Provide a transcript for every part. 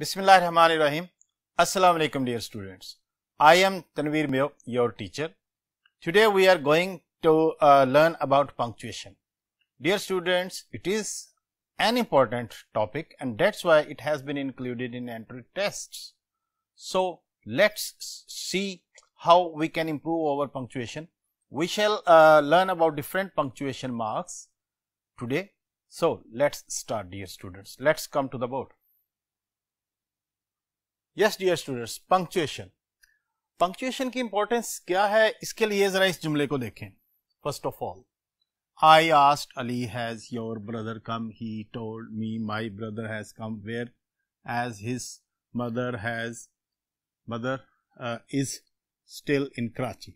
Bismillah Rahman Rahim. Assalamu alaikum dear students. I am Tanvir Meo, your teacher. Today we are going to uh, learn about punctuation. Dear students, it is an important topic and that's why it has been included in entry tests. So let's see how we can improve our punctuation. We shall uh, learn about different punctuation marks today. So let's start dear students. Let's come to the board. Yes dear students punctuation punctuation की importance क्या है इसके लिए जरा इस जुमले को देखें first of all I asked Ali has your brother come he told me my brother has come whereas his mother has mother is still in Karachi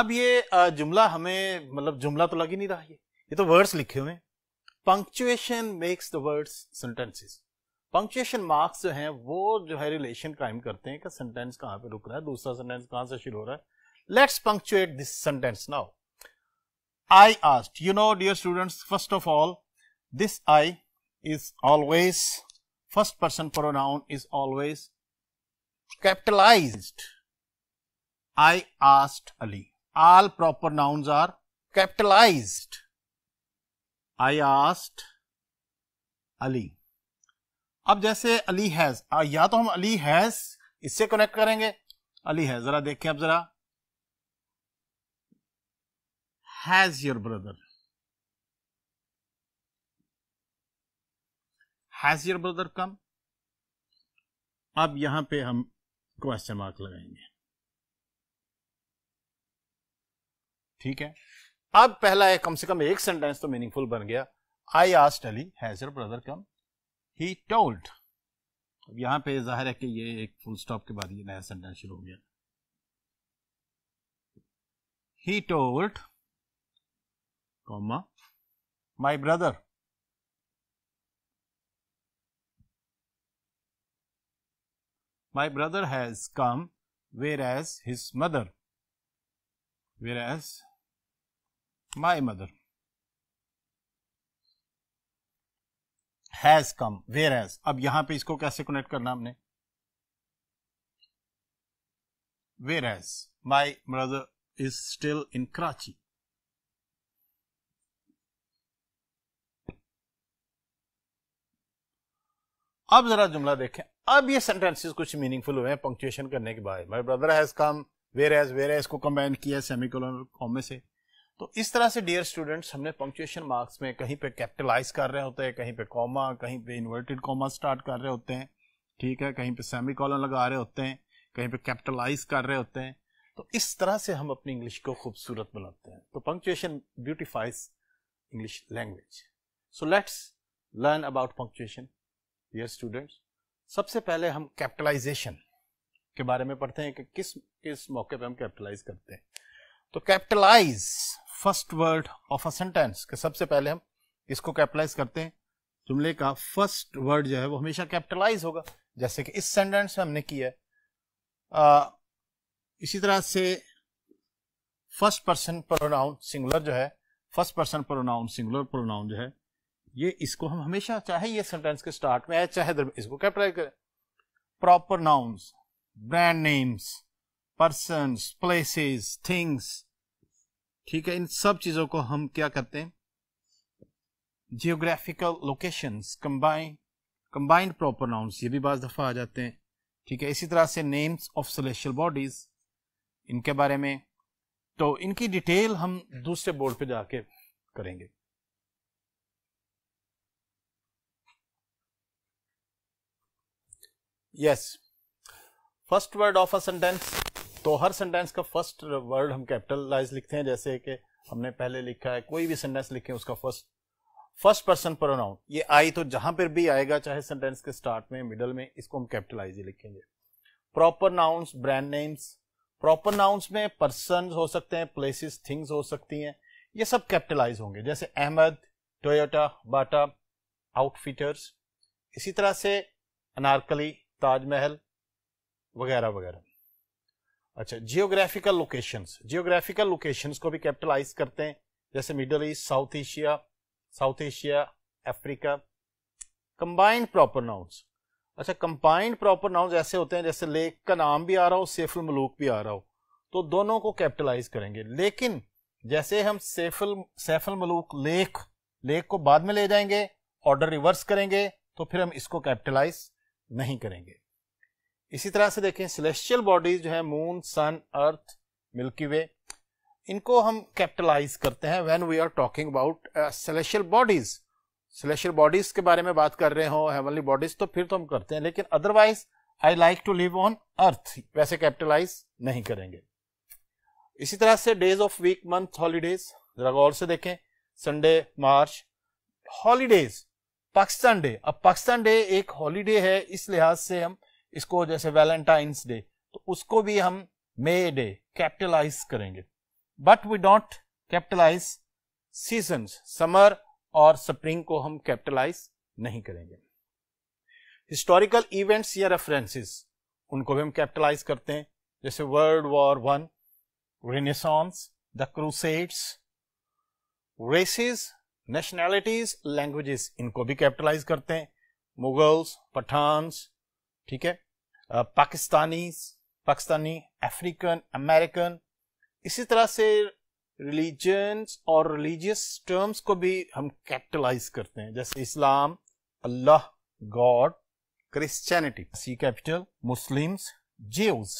अब ये uh, जुमला हमें मतलब जुमला तो लग ही नहीं रहा ये ये तो वर्ड्स लिखे हुए हैं punctuation makes the words sentences punctuation marks जो हैं वो जो है रिलेशन कायम करते हैं कि सेंटेंस कहाँ पे रुक रहा है दूसरा सेंटेंस कहाँ से शुरू हो रहा है let's punctuate this sentence now I asked you know dear students first of all this I is always first person pronoun is always capitalize I asked Ali all proper nouns are capitalized I asked Ali अब जैसे Ali has या तो हम Ali has इससे connect करेंगे Ali has जरा देखें अब जरा has your brother has your brother come अब यहां पे हम क्वेश्चन मार्क लगाएंगे ठीक है अब पहला है कम से कम एक सेंटेंस तो मीनिंगफुल बन गया I asked Ali has your brother come he told अब यहाँ पे जाहिर है कि ये एक फुल स्टॉप के बाद ये नया सेंटेंस शुरू हो गया he told comma my brother my brother has come whereas his mother whereas my mother has come where has अब यहां पे इसको कैसे कनेक्ट करना हमने where has my brother is still in Karachi अब जरा जुमला देखें अब ये सेंटेंसेस कुछ मीनिंगफुल हुए हैं पंक्चुएशन करने के बाद my brother has come where has where has को कंबाइन किया सेमी कॉलम में से तो इस तरह से डियर स्टूडेंट्स हमने पंक्चुएशन मार्क्स में कहीं पे कैपिटलाइज कर रहे होते हैं कहीं पे कॉमा कहीं पे इन्वर्टेड कॉमा स्टार्ट कर रहे होते हैं ठीक है कहीं पे सेमी कॉलन लगा रहे होते हैं कहीं पे कैपिटलाइज कर रहे होते हैं तो इस तरह से हम अपनी इंग्लिश को खूबसूरत बनाते हैं तो punctuation beautifies English language so let's learn about punctuation dear students सबसे पहले हम कैपिटलाइजेशन के बारे में पढ़ते हैं कि किस किस मौके पर हम कैपिटलाइज करते हैं तो capitalize first word of a sentence के सबसे पहले हम इसको कैपिटलाइज करते हैं जुमले का फर्स्ट वर्ड जो है वो हमेशा कैपिटलाइज होगा जैसे कि इस सेंटेंस में हमने किया है आ, इसी तरह से फर्स्ट पर्सन प्रोनाउन सिंगुलर जो है first person pronoun singular pronoun जो है ये इसको हम हमेशा चाहे ये सेंटेंस के स्टार्ट में आए चाहे इसको कैपिटलाइज करें proper nouns brand names person places things ठीक है इन सब चीज़ों को हम क्या करते हैं geographical location combined combined proper nouns ये भी बज दफ़ा आ जाते हैं ठीक है इसी तरह से नेम्स ऑफ सोलेशियल बॉडीज़ इनके बारे में तो इनकी डिटेल हम दूसरे बोर्ड पे जाके करेंगे yes first word of a sentence तो हर सेंटेंस का फर्स्ट वर्ड हम कैपिटलाइज लिखते हैं जैसे कि हमने पहले लिखा है कोई भी सेंटेंस लिखे उसका फर्स्ट फर्स्ट पर्सन प्रोनाउन ये आई तो जहां पर भी आएगा चाहे सेंटेंस के स्टार्ट में मिडल में इसको हम कैपिटलाइज ही लिखेंगे proper nouns brand names proper nouns में पर्सन हो सकते हैं प्लेसेस थिंग्स हो सकती हैं ये सब कैपिटलाइज होंगे जैसे अहमद टोयोटा बाटा आउटफिटर्स इसी तरह से अनारकली ताजमहल वगैरह वगैरह अच्छा जियोग्राफिकल लोकेशन जियोग्राफिकल लोकेशन को भी कैपिटलाइज करते हैं जैसे Middle East South Asia South Asia Africa combined proper nouns अच्छा कंबाइंड प्रॉपर नाउन्स ऐसे होते हैं जैसे लेक का नाम भी आ रहा हो सेफुल मलूक भी आ रहा हो तो दोनों को कैपिटलाइज करेंगे लेकिन जैसे हम सेफुल सेफुल मलूक लेक लेक को बाद में ले जाएंगे ऑर्डर रिवर्स करेंगे तो फिर हम इसको कैपिटलाइज नहीं करेंगे इसी तरह से देखें सेलेस्टियल बॉडीज जो है मून सन अर्थ मिल्की वे इनको हम कैपिटलाइज करते हैं when we are talking about celestial bodies celestial bodies के बारे में बात कर रहे हो हेवनली बॉडीज तो फिर तो हम करते हैं लेकिन otherwise I like to live on earth वैसे कैपिटलाइज नहीं करेंगे इसी तरह से days of week month holidays जरा गौर से देखें Sunday March holidays Pakistan Day अब पाकिस्तान डे एक हॉलीडे है इस लिहाज से हम इसको जैसे वैलेंटाइंस डे तो उसको भी हम मे डे कैपिटलाइज करेंगे but we don't capitalize season summer और स्प्रिंग को हम कैपिटलाइज नहीं करेंगे हिस्टोरिकल इवेंट्स या रेफरेंसेस उनको भी हम कैपिटलाइज करते हैं जैसे World War One Renaissance the Crusades races nationalities languages इनको भी कैपिटलाइज करते हैं मुगल्स पठान्स ठीक है पाकिस्तानी पाकिस्तानी अफ्रीकन अमेरिकन इसी तरह से रिलीजन्स और रिलीजियस टर्म्स को भी हम कैपिटलाइज करते हैं जैसे Islam Allah God Christianity C capital Muslims Jews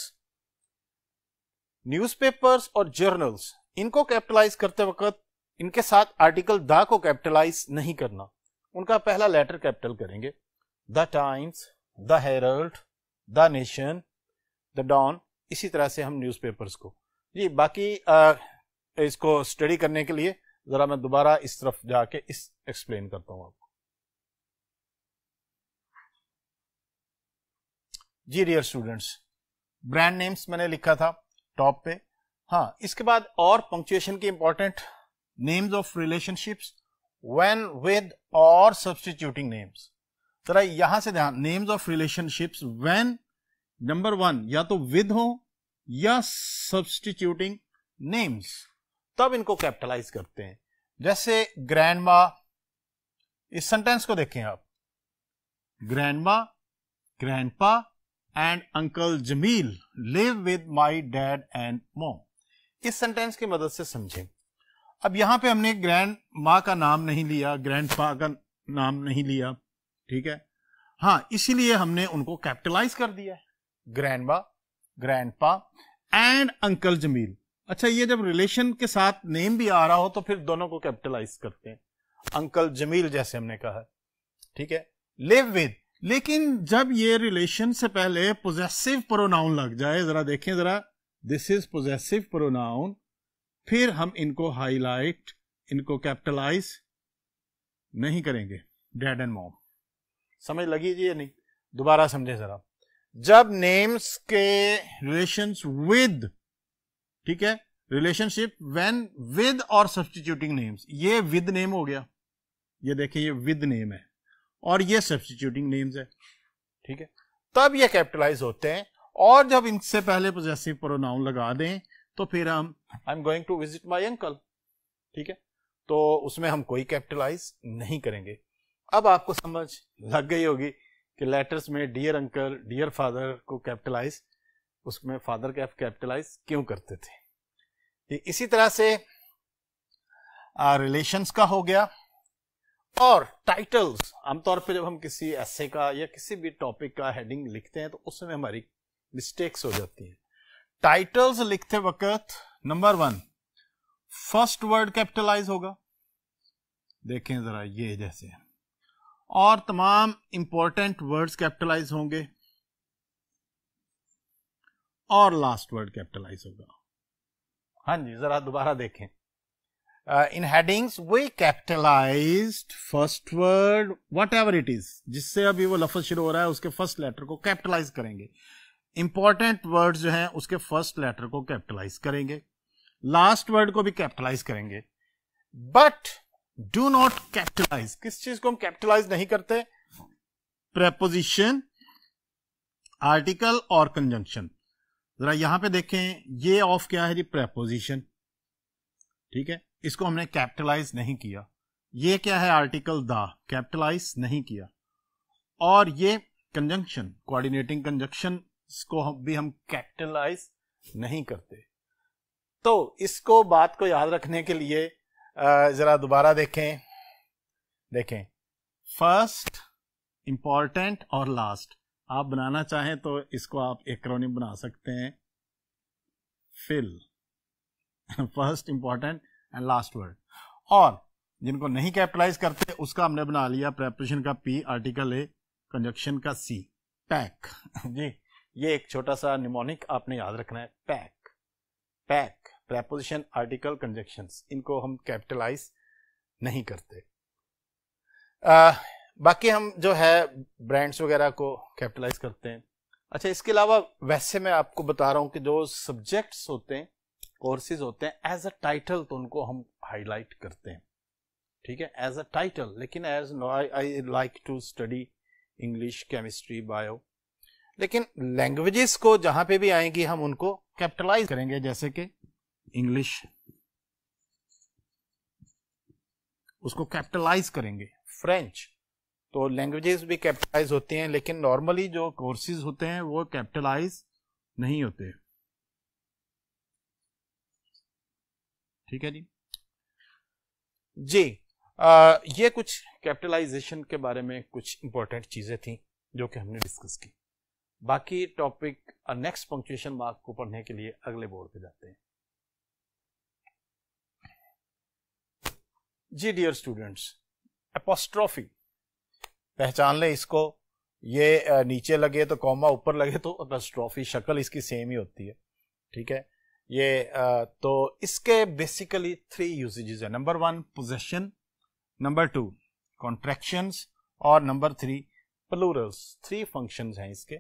newspapers और जर्नल्स इनको कैपिटलाइज करते वक्त इनके साथ आर्टिकल द को कैपिटलाइज नहीं करना उनका पहला लेटर कैपिटल करेंगे the Times the Herald the Nation the Dawn इसी तरह से हम न्यूज़पेपर्स को जी बाकी आ, इसको स्टडी करने के लिए ज़रा मैं दोबारा इस तरफ जाके इस एक्सप्लेन करता हूं आपको जी डियर स्टूडेंट्स ब्रांड नेम्स मैंने लिखा था टॉप पे हाँ इसके बाद और पंक्चुएशन की important names of relationships when with और सब्सटीट्यूटिंग नेम्स जरा यहां से ध्यान names of relationships when number one या तो विद हो या सब्सटीट्यूटिंग नेम्स तब इनको कैपिटलाइज करते हैं जैसे ग्रैंड माँ इस सेंटेंस को देखें आप grand grandma grandpa and uncle Jamil live with my dad and mom इस सेंटेंस की मदद से समझें अब यहां पे हमने ग्रैंड माँ का नाम नहीं लिया ग्रैंड पा का नाम नहीं लिया ठीक है हाँ इसीलिए हमने उनको कैपिटलाइज कर दिया है grand grandpa and uncle Jamil अच्छा ये जब रिलेशन के साथ नेम भी आ रहा हो तो फिर दोनों को कैपिटलाइज करते हैं अंकल जमील जैसे हमने कहा ठीक है लिव विद लेकिन जब ये रिलेशन से पहले पोजेसिव प्रोनाउन लग जाए जरा देखें जरा दिस इज पोजेसिव प्रोनाउन फिर हम इनको हाईलाइट इनको कैपिटलाइज नहीं करेंगे डैड एंड मॉम समझ लगी जी या नहीं दोबारा समझे जरा जब नेम्स के रिलेशन विद ठीक है रिलेशनशिप व्हेन विद और सब्सटीट्यूटिंग नेम्स ये विद नेम हो गया ये देखिए ये विद नेम है और ये सब्सटीट्यूटिंग नेम्स है ठीक है तब ये कैपिटलाइज होते हैं और जब इनसे पहले पोजेसिव प्रोनाउन लगा दें तो फिर हम I am going to visit my uncle ठीक है तो उसमें हम कोई कैपिटलाइज नहीं करेंगे अब आपको समझ लग गई होगी कि लेटर्स में डियर अंकल डियर फादर को कैपिटलाइज उसमें फादर कैफ कैपिटलाइज क्यों करते थे इसी तरह से रिलेशंस का हो गया और टाइटल्स आमतौर पर जब हम किसी ऐसे का या किसी भी टॉपिक का हेडिंग लिखते हैं तो उसमें हमारी मिस्टेक्स हो जाती हैं टाइटल्स लिखते वक्त number one first word capitalize होगा देखें जरा ये जैसे है और तमाम इंपॉर्टेंट वर्ड्स कैपिटलाइज होंगे और लास्ट वर्ड कैपिटलाइज होगा हाँ जी जरा दोबारा देखें इन headings we capitalize first word whatever it is जिससे अभी वो लफज शुरू हो रहा है उसके फर्स्ट लेटर को कैपिटलाइज करेंगे इंपॉर्टेंट वर्ड जो है उसके फर्स्ट लेटर को कैपिटलाइज करेंगे लास्ट वर्ड को भी कैपिटलाइज करेंगे बट डू नॉट कैपिटलाइज किस चीज को हम कैपिटलाइज नहीं करते प्रेपोजिशन आर्टिकल और कंजंक्शन जरा यहां पे देखें ये ऑफ क्या है जी प्रेपोजिशन ठीक है इसको हमने कैपिटलाइज नहीं किया ये क्या है आर्टिकल द कैपिटलाइज नहीं किया और ये कंजंक्शन कोऑर्डिनेटिंग कंजंक्शन को भी हम कैपिटलाइज नहीं करते तो इसको बात को याद रखने के लिए ज़रा दोबारा देखें देखें फर्स्ट इंपॉर्टेंट और लास्ट आप बनाना चाहें तो इसको आप एक्रोनिम बना सकते हैं FIL first important and last word और जिनको नहीं कैपिटलाइज करते उसका हमने बना लिया प्रेपरेशन का पी आर्टिकल ए कंजक्शन का सी पैक जी ये एक छोटा सा निमोनिक आपने याद रखना है PAC PAC preposition article conjunction इनको हम कैपिटलाइज नहीं करते आ, बाकी हम जो है ब्रांड्स वगैरह को कैपिटलाइज करते हैं अच्छा इसके अलावा वैसे मैं आपको बता रहा हूँ कि जो सब्जेक्ट्स होते हैं कोर्सेज होते हैं एज अ टाइटल तो उनको हम हाईलाइट करते हैं ठीक है एज अ टाइटल लेकिन as I like to study English chemistry bio लेकिन लैंग्वेजेस को जहां पे भी आएंगी हम उनको कैपिटलाइज करेंगे जैसे कि इंग्लिश उसको कैपिटलाइज करेंगे फ्रेंच तो लैंग्वेजेस भी कैपिटलाइज होते हैं लेकिन नॉर्मली जो कोर्सेज होते हैं वो कैपिटलाइज नहीं होते ठीक है जी जी आ, ये कुछ कैपिटलाइजेशन के बारे में कुछ इंपॉर्टेंट चीजें थी जो कि हमने डिस्कस की बाकी टॉपिक नेक्स्ट पंक्चुएशन मार्क को पढ़ने के लिए अगले बोर्ड पे जाते हैं जी डियर स्टूडेंट्स एपोस्ट्रॉफी पहचान ले इसको ये नीचे लगे तो कॉमा ऊपर लगे तो एपोस्ट्रॉफी शक्ल इसकी सेम ही होती है ठीक है ये तो इसके बेसिकली थ्री यूजेजेस है number one possession number two contraction और number three plurals three functions हैं इसके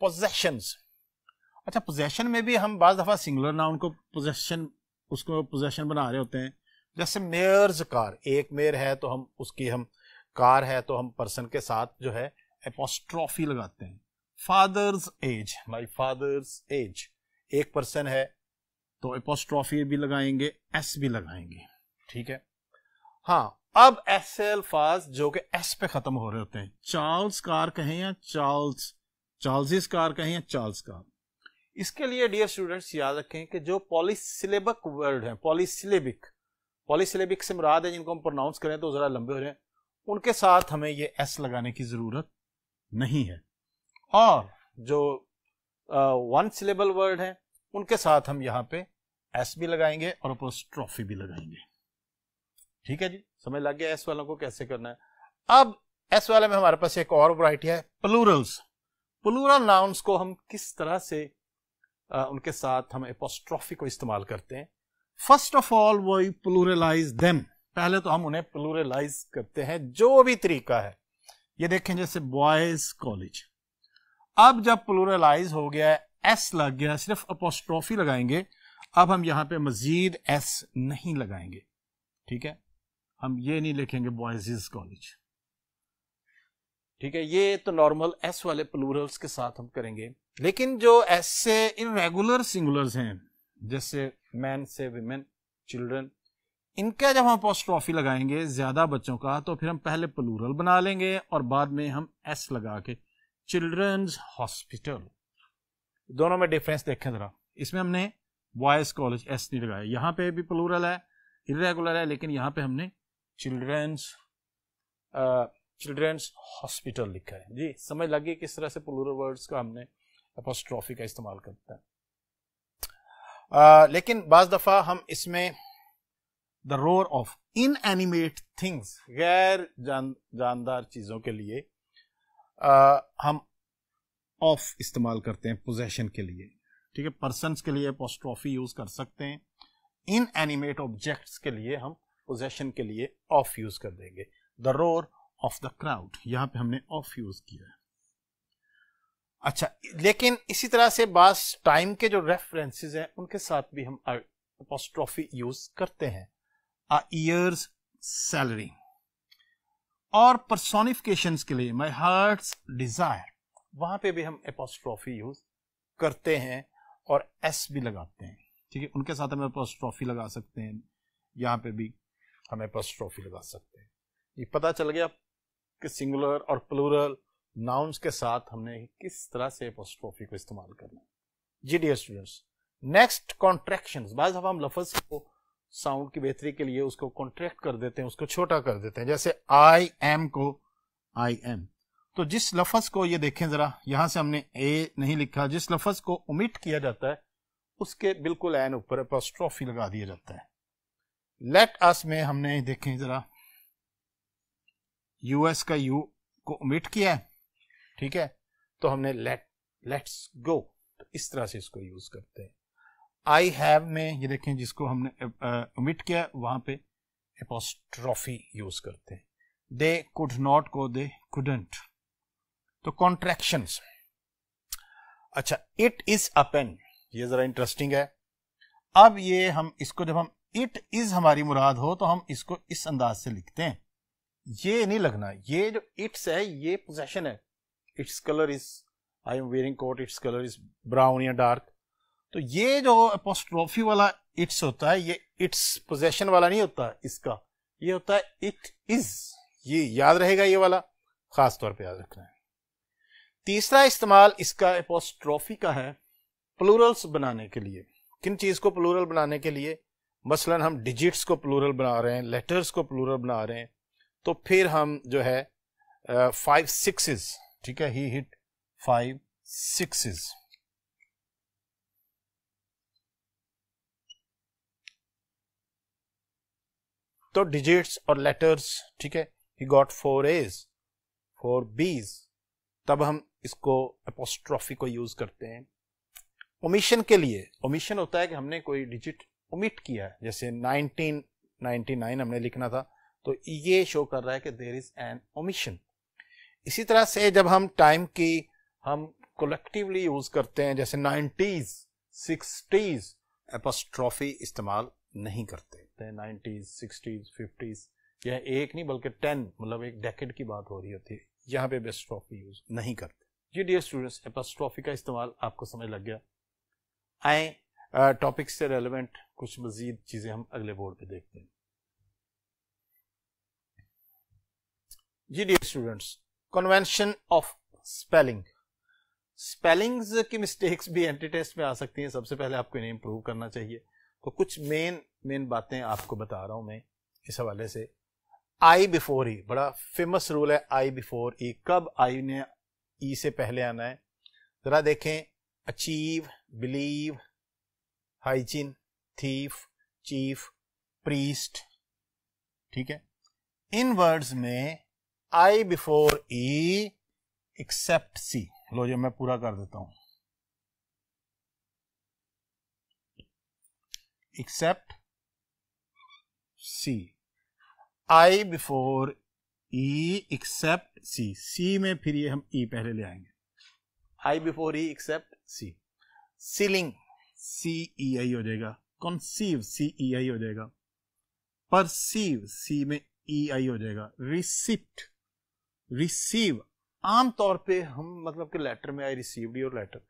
पोजेशंस अच्छा पोजेशन में भी हम बाज दफ़ा सिंगुलर नाउन को पोजेशन उसको पोजेशन बना रहे होते हैं जैसे मेयर्स कार एक मेयर है तो हम उसकी हम कार है तो हम पर्सन के साथ जो है एपोस्ट्रॉफी लगाते हैं father's age my father's age एक पर्सन है तो एपोस्ट्रॉफी भी लगाएंगे एस भी लगाएंगे ठीक है हाँ अब ऐसे अल्फाज जो कि एस पे खत्म हो रहे होते हैं चार्ल्स कार कहें या चार्ल्स चार्ल्स कार कहें या चार्ल्स कार इसके लिए डियर स्टूडेंट्स याद रखें कि जो पॉलीसिलेबक वर्ड है पॉलीसिलेबिक पॉलीसिलेबिक से मुराद है जिनको हम प्रोनाउंस करें तो ज़रा लंबे हो जाए उनके साथ हमें ये एस लगाने की ज़रूरत नहीं है और जो वन सिलेबल वर्ड है उनके साथ हम यहाँ पे एस भी लगाएंगे और ऊपर अपोस्ट्रॉफी भी लगाएंगे ठीक है जी समझ लग गया एस वालों को कैसे करना है अब एस वाले में हमारे पास एक और वराइटी है प्लूरल्स प्लूरल नाउन्स को हम किस तरह से आ, उनके साथ हम एपोस्ट्रॉफी को इस्तेमाल करते हैं फर्स्ट ऑफ ऑल वो प्लूरलाइज देम पहले तो हम उन्हें प्लूरलाइज करते हैं जो भी तरीका है ये देखें जैसे बॉयज कॉलेज अब जब प्लूरलाइज हो गया एस लग गया सिर्फ अपोस्ट्रॉफी लगाएंगे अब हम यहां पे मजीद एस नहीं लगाएंगे ठीक है हम ये नहीं लिखेंगे बॉयज कॉलेज ठीक है ये तो नॉर्मल एस वाले प्लूरल्स के साथ हम करेंगे लेकिन जो ऐसे इनरेगुलर सिंगुलर्स हैं जैसे मैन से विमेन चिल्ड्रन इनका जब हम पोस्ट्रॉफी लगाएंगे ज्यादा बच्चों का तो फिर हम पहले प्लूरल बना लेंगे और बाद में हम एस लगा के चिल्ड्रंस हॉस्पिटल दोनों में डिफरेंस देखें जरा इसमें हमने बॉयज कॉलेज एस नहीं लगाया यहाँ पे भी प्लूरल है इरेगुलर है लेकिन यहाँ पे हमने चिल्ड्रंस चिल्ड्रंस हॉस्पिटल लिखा है जी समझ लगी किस तरह से प्लूरल वर्ड्स का हमने अपॉस्ट्रॉफी का इस्तेमाल करता है लेकिन बाज दफ़ा हम इसमें the roar of inanimate things गैर जान जानदार चीज़ों के लिए आ, हम ऑफ इस्तेमाल करते हैं पोजेशन के लिए ठीक है पर्सन के लिए पोस्ट्रॉफी यूज़ कर सकते हैं इन एनिमेट ऑब्जेक्ट्स के लिए हम पोजेशन के लिए ऑफ यूज़ कर देंगे the roar of the crowd यहां पे हमने ऑफ यूज़ किया है अच्छा लेकिन इसी तरह से बास टाइम के जो रेफरेंसेस हैं उनके साथ भी हम अपोस्ट्रॉफी यूज करते हैं ईयर्स सैलरी और परसोनिफिकेशन के लिए माई हार्ट डिजायर वहां पे भी हम अपोस्ट्रॉफी यूज करते हैं और एस भी लगाते हैं ठीक है उनके साथ हम अपोस्ट्रॉफी लगा सकते हैं यहाँ पे भी हम अपोस्ट्रॉफी लगा सकते हैं ये पता चल गया कि सिंगुलर और प्लूरल नाउन्स के साथ हमने किस तरह से एपोस्ट्रोफी को इस्तेमाल करना जी डियर स्टूडेंट्स नेक्स्ट कॉन्ट्रेक्शन बाद हम लफज को साउंड की बेहतरी के लिए उसको कॉन्ट्रैक्ट कर देते हैं उसको छोटा कर देते हैं जैसे आई एम को आई एम तो जिस लफज को ये देखें जरा यहां से हमने ए नहीं लिखा जिस लफज को उमिट किया जाता है उसके बिल्कुल एन ऊपर एपोस्ट्रोफी लगा दिया जाता है लेट अस में हमने देखें जरा यूएस का यू को उमिट किया है ठीक है तो हमने लेट लेट्स गो तो इस तरह से इसको यूज करते हैं आई हैव में ये देखें जिसको हमने उमिट किया वहां पे एपोस्ट्रॉफी यूज करते हैं they could not go they couldn't तो कॉन्ट्रेक्शन अच्छा इट इज अ पेन ये जरा इंटरेस्टिंग है अब ये हम इसको जब हम इट इज हमारी मुराद हो तो हम इसको इस अंदाज से लिखते हैं ये नहीं लगना ये जो इट्स है ये पोजेशन है its colour is I am wearing coat its colour is brown या डार्क तो ये जो अपोस्ट्रोफी वाला इट्स होता है ये इट्स पोजेशन वाला नहीं होता इसका ये होता है इट इज ये याद रहेगा ये वाला खास तौर पे याद रखना है तीसरा इस्तेमाल इसका अपोस्ट्रोफी का है प्लूरल्स बनाने के लिए किन चीज को प्लूरल बनाने के लिए मसलन हम डिजिट्स को प्लूरल बना रहे हैं लेटर्स को प्लूरल बना रहे हैं तो फिर हम जो है फाइव सिक्स ठीक है ही हिट फाइव सिक्सेस तो डिजिट्स और लेटर्स ठीक है he got four as four Bs तब हम इसको अपोस्ट्रॉफी को यूज करते हैं ओमिशन के लिए ओमिशन होता है कि हमने कोई डिजिट ओमिट किया है जैसे 1999 हमने लिखना था तो ये शो कर रहा है कि देर इज एन ओमिशन इसी तरह से जब हम टाइम की हम कलेक्टिवली यूज करते हैं जैसे नाइन्टीज सिक्सटीज एपोस्ट्रॉफी इस्तेमाल नहीं करते नाइन्टीज सिक्सटीज फिफ्टीज यह एक नहीं बल्कि टेन मतलब एक डेकेड की बात हो रही होती है यहाँ पे बेस्ट्रॉफी यूज नहीं करते जी डियर स्टूडेंट्स एपोस्ट्रॉफी का इस्तेमाल आपको समझ लग गया आए टॉपिक से रेलिवेंट कुछ मजीद चीजें हम अगले बोर्ड पे देखते हैं जी dear students convention of spelling spellings की मिस्टेक्स भी एंटी टेस्ट में आ सकती हैं सबसे पहले आपको इन्हें इम्प्रूव करना चाहिए तो कुछ मेन मेन बातें आपको बता रहा हूं मैं इस हवाले से आई बिफोर ई बड़ा फेमस रूल है आई बिफोर ई कब आई ने ई e से पहले आना है जरा देखें achieve believe hygiene thief chief priest ठीक है इन वर्ड्स में आई बिफोर ई एक्सेप्ट सी लो जी मैं पूरा कर देता हूं except C I before E except C C में फिर ये हम ई e पहले ले आएंगे I before E except C ceiling C E I हो जाएगा कॉन्सीव C E आई हो जाएगा परसीव सी में ई e आई हो जाएगा रिसिप्ट रिसीव आमतौर पे हम मतलब के लेटर में आई रिसीव योर लेटर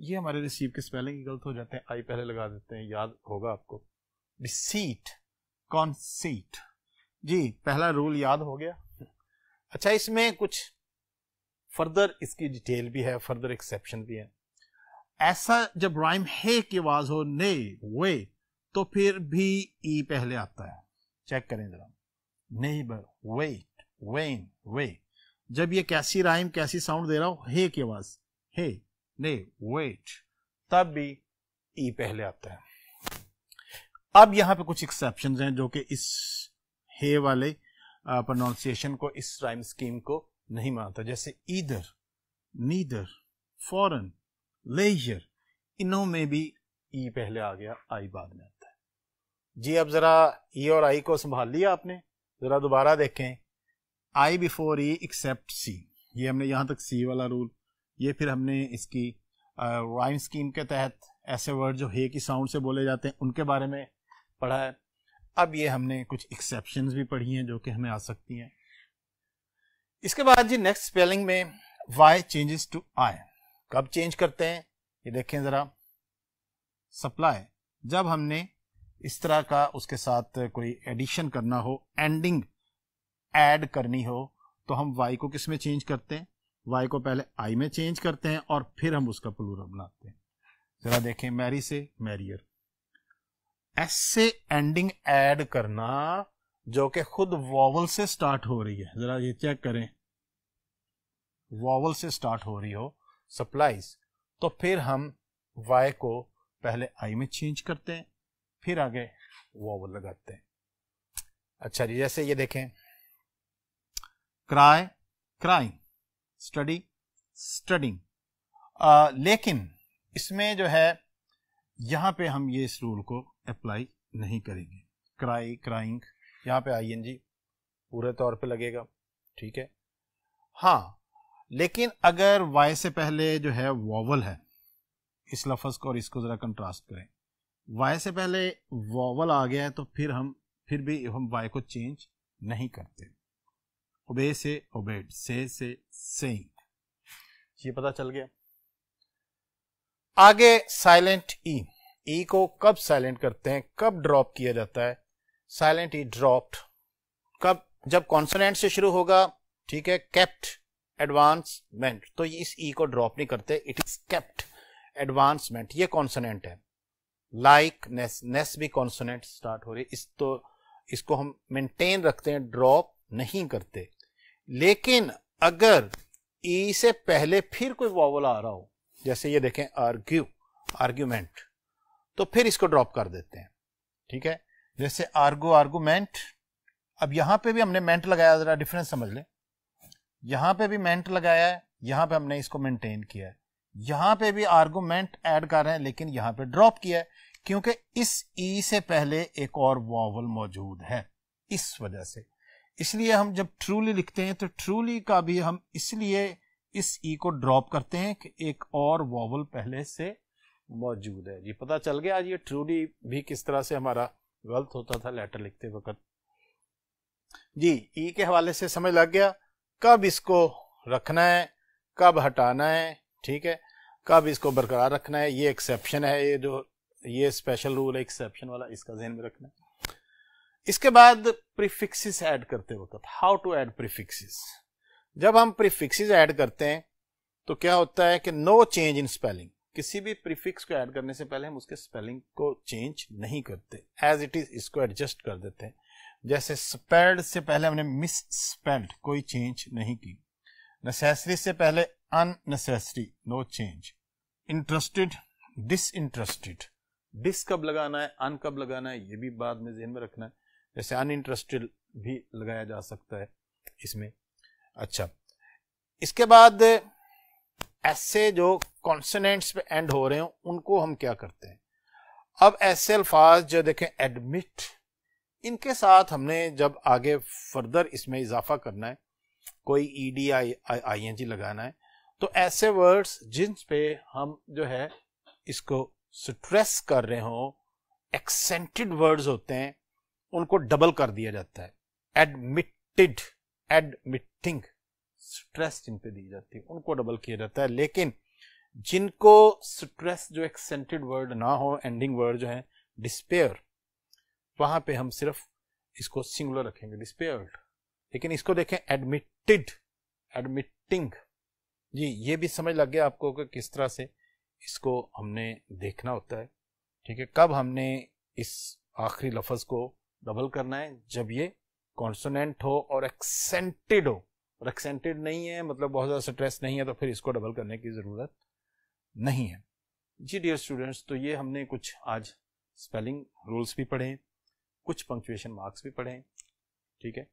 ये हमारे रिसीव के स्पेलिंग गलत हो जाते हैं आई पहले लगा देते हैं याद होगा आपको रिसीट कॉन्सीट जी पहला रूल याद हो गया अच्छा इसमें कुछ फर्दर इसकी डिटेल भी है फर्दर एक्सेप्शन भी है ऐसा जब राइम हे की आवाज हो ने वे तो फिर भी ई e पहले आता है चेक करें जरा नेबर वेट वेन वेट जब ये कैसी राइम कैसी साउंड दे रहा हूं हे की आवाज हे ने वेट तब भी ई e पहले आता है अब यहां पे कुछ एक्सेप्शन हैं जो कि इस हे वाले प्रोनाउंसिएशन को इस राइम स्कीम को नहीं मानता जैसे ईदर नीदर फॉरन लेजर इनों में भी ई e पहले आ गया आई बाद में आता है जी अब जरा ई e और आई को संभाल लिया आपने जरा दोबारा देखें आई बिफोर ई एक्सेप्ट सी ये हमने यहाँ तक सी वाला रूल ये फिर हमने इसकी राइम स्कीम के तहत ऐसे वर्ड जो हे की साउंड से बोले जाते हैं उनके बारे में पढ़ा है अब ये हमने कुछ एक्सेप्शन भी पढ़ी हैं जो कि हमें आ सकती हैं इसके बाद जी नेक्स्ट स्पेलिंग में वाई चेंजेस टू आई कब चेंज करते हैं ये देखें ज़रा सप्लाई जब हमने इस तरह का उसके साथ कोई एडिशन करना हो एंडिंग ऐड करनी हो तो हम y को किस में चेंज करते हैं y को पहले i में चेंज करते हैं और फिर हम उसका प्लूरल बनाते हैं जरा देखें मैरी से मैरियर एस से एंडिंग ऐड करना जो कि खुद वॉवल से स्टार्ट हो रही है जरा ये चेक करें वॉवल से स्टार्ट हो रही हो सप्लाईज तो फिर हम y को पहले i में चेंज करते हैं फिर आगे वॉवल लगाते हैं अच्छा जी जैसे ये देखें क्राई क्राइंग स्टडी स्टडिंग लेकिन इसमें जो है यहां पे हम ये इस रूल को अप्लाई नहीं करेंगे क्राई क्राइंग यहां पे आई एन जी पूरे तौर पे लगेगा ठीक है हाँ लेकिन अगर वाई से पहले जो है वॉवल है इस लफज को और इसको ज़रा कंट्रास्ट करें वाई से पहले वॉवल आ गया है तो फिर हम फिर भी हम वाई को चेंज नहीं करते ओबे से ओबेड से से सेइंग ये पता चल गया आगे साइलेंट ई ई को कब साइलेंट करते हैं कब ड्रॉप किया जाता है साइलेंट ई ड्रॉप्ड कब जब कॉन्सोनेंट से शुरू होगा ठीक है कैप्ट एडवांसमेंट तो इस ई को ड्रॉप नहीं करते इट इज कैप्ट एडवांसमेंट ये कॉन्सोनेंट है लाइक नेस नेस भी कॉन्सोनेंट स्टार्ट हो रही इस तो इसको हम मेंटेन रखते हैं ड्रॉप नहीं करते लेकिन अगर ई e से पहले फिर कोई वॉवल आ रहा हो जैसे ये देखें आर्ग्यू आर्ग्यूमेंट तो फिर इसको ड्रॉप कर देते हैं ठीक है जैसे आर्गो आर्गुमेंट अब यहां पे भी हमने मेंट लगाया जरा डिफरेंस समझ लें यहां पे भी मेंट लगाया है यहां पे हमने इसको मेंटेन किया है यहां पे भी आर्गुमेंट ऐड कर रहे हैं लेकिन यहां पे ड्रॉप किया है क्योंकि इस ई e से पहले एक और वॉवल मौजूद है इस वजह से इसलिए हम जब ट्रूली लिखते हैं तो ट्रूली का भी हम इसलिए इस ई e को ड्रॉप करते हैं कि एक और वॉवल पहले से मौजूद है ये पता चल गया आज ये ट्रूली भी किस तरह से हमारा गलत होता था लेटर लिखते वक्त जी ई e के हवाले से समझ लग गया कब इसको रखना है कब हटाना है ठीक है कब इसको बरकरार रखना है ये एक्सेप्शन है ये जो ये स्पेशल रूल है एक्सेप्शन वाला इसका जहन में रखना है इसके बाद प्रीफिक्सिस ऐड करते वक्त हाउ टू ऐड प्रीफिक्सिस जब हम प्रीफिक्सिस ऐड करते हैं तो क्या होता है कि नो चेंज इन स्पेलिंग किसी भी प्रीफिक्स को ऐड करने से पहले हम उसके स्पेलिंग को चेंज नहीं करते एज इट इज इसको एडजस्ट कर देते हैं जैसे स्पेल्ड से पहले हमने मिस स्पेल्ड कोई चेंज नहीं की नेसेसरी से पहले unnecessary no change interested dis interested dis कब लगाना है अन कब लगाना है ये भी बाद में जेहन में रखना है जैसे अनइंटरेस्टेड भी लगाया जा सकता है इसमें अच्छा इसके बाद ऐसे जो कॉन्सनेंट्स पे एंड हो रहे हो उनको हम क्या करते हैं अब ऐसे अल्फाज जो देखें एडमिट इनके साथ हमने जब आगे फर्दर इसमें इजाफा करना है कोई E D I I N G लगाना है तो ऐसे वर्ड्स जिन पे हम जो है इसको स्ट्रेस कर रहे हो एक्सेंटेड वर्ड्स होते हैं उनको डबल कर दिया जाता है एडमिटेड एडमिटिंग स्ट्रेस जिन पे दी जाती है उनको डबल किया जाता है लेकिन जिनको स्ट्रेस जो एक्सेंटेड वर्ड ना हो एंडिंग वर्ड जो है डिस्पेयर वहां पे हम सिर्फ इसको सिंगुलर रखेंगे डिस्पेयर्ड लेकिन इसको देखें एडमिटेड एडमिटिंग जी ये भी समझ लग गया आपको कि किस तरह से इसको हमने देखना होता है ठीक है कब हमने इस आखिरी लफज को डबल करना है जब ये कॉन्सोनेंट हो और एक्सेंटेड हो और एक्सेंटेड नहीं है मतलब बहुत ज़्यादा स्ट्रेस नहीं है तो फिर इसको डबल करने की ज़रूरत नहीं है जी डियर स्टूडेंट्स तो ये हमने कुछ आज स्पेलिंग रूल्स भी पढ़े कुछ पंक्चुएशन मार्क्स भी पढ़े ठीक है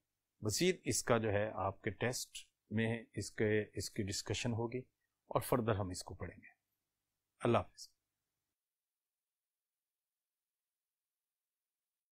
मज़ीद इसका जो है आपके टेस्ट में इसके इसकी डिस्कशन होगी और फर्दर हम इसको पढ़ेंगे अल्लाह हाफिज़